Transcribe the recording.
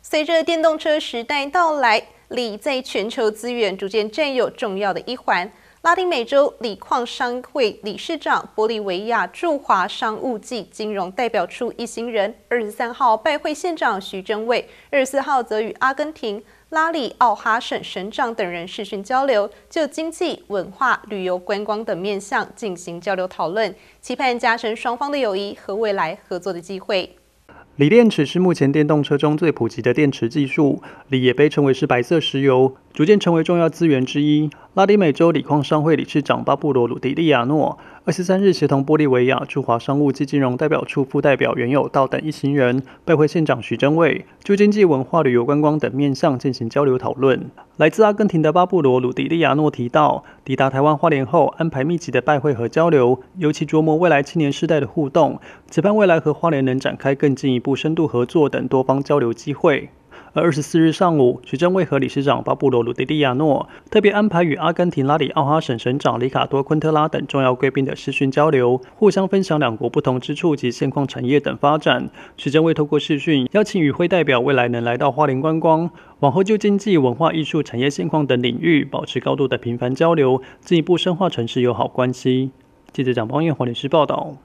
随着电动车时代到来，锂在全球资源逐渐占有重要的一环。拉丁美洲锂矿商会理事长、玻利维亚驻华商务暨金融代表处一行人，二十三号拜会县长徐正伟，二十四号则与阿根廷拉里奥哈省省长等人视讯交流，就经济、文化、旅游、观光等面向进行交流讨论，期盼加深双方的友谊和未来合作的机会。锂电池是目前电动车中最普及的电池技术，锂也被称为是“白色石油”，逐渐成为重要资源之一。拉丁美洲锂矿商会理事长巴布罗·鲁迪利亚诺二十三日协同玻利维亚驻华商务及金融代表处副代表袁有道等一行人拜会县长徐真伟，就经济、文化旅游、观光等面向进行交流讨论。来自阿根廷的巴布罗·鲁迪利亚诺提到，抵达台湾花莲后安排密集的拜会和交流，尤其琢磨未来青年世代的互动，期盼未来和花莲能展开更进一步深度合作等多方交流机会。而二十四日上午，徐正伟和理事长巴布罗鲁迪利亚诺特别安排与阿根廷拉里奥哈省省长里卡多昆特拉等重要贵宾的视讯交流，互相分享两国不同之处及现况、产业等发展。徐正伟透过视讯邀请与会代表未来能来到花莲观光，往后就经济、文化艺术、产业现况等领域保持高度的频繁交流，进一步深化城市友好关系。记者蒋邦彦华女士报道。